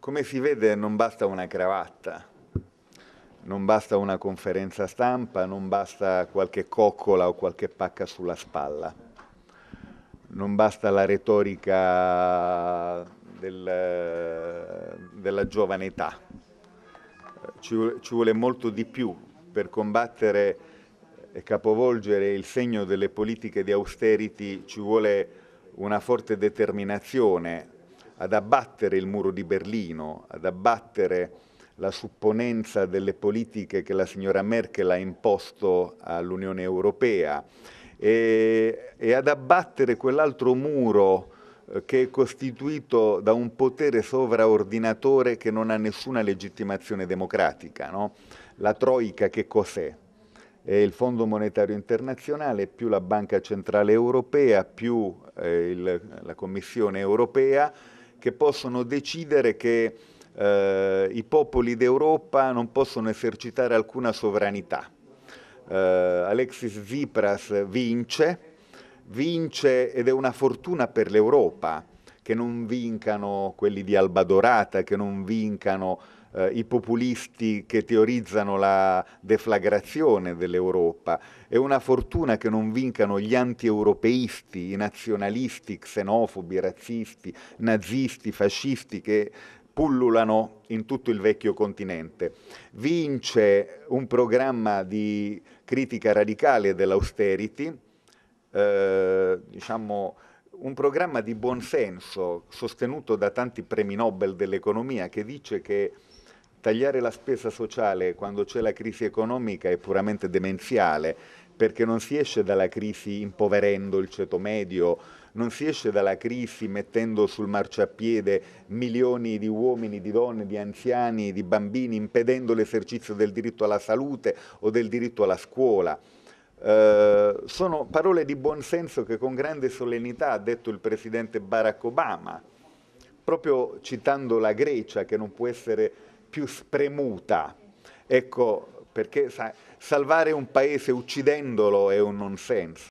come si vede non basta una cravatta, non basta una conferenza stampa, non basta qualche coccola o qualche pacca sulla spalla, non basta la retorica del, della giovane età, ci, ci vuole molto di più per combattere e capovolgere il segno delle politiche di austerity, ci vuole una forte determinazione ad abbattere il muro di Berlino, ad abbattere la supponenza delle politiche che la signora Merkel ha imposto all'Unione Europea e, e ad abbattere quell'altro muro eh, che è costituito da un potere sovraordinatore che non ha nessuna legittimazione democratica. No? La Troica che cos'è? È il Fondo Monetario Internazionale più la Banca Centrale Europea più eh, il, la Commissione Europea che possono decidere che eh, i popoli d'Europa non possono esercitare alcuna sovranità. Eh, Alexis Tsipras vince, vince ed è una fortuna per l'Europa che non vincano quelli di Albadorata, che non vincano eh, i populisti che teorizzano la deflagrazione dell'Europa. È una fortuna che non vincano gli anti-europeisti, i nazionalisti, xenofobi, razzisti, nazisti, fascisti che pullulano in tutto il vecchio continente. Vince un programma di critica radicale dell'austerity, eh, diciamo un programma di buonsenso sostenuto da tanti premi Nobel dell'economia che dice che tagliare la spesa sociale quando c'è la crisi economica è puramente demenziale perché non si esce dalla crisi impoverendo il ceto medio, non si esce dalla crisi mettendo sul marciapiede milioni di uomini, di donne, di anziani, di bambini, impedendo l'esercizio del diritto alla salute o del diritto alla scuola. Eh, sono parole di buonsenso che con grande solennità ha detto il presidente Barack Obama, proprio citando la Grecia che non può essere più spremuta. Ecco, perché sa, salvare un paese uccidendolo è un non senso.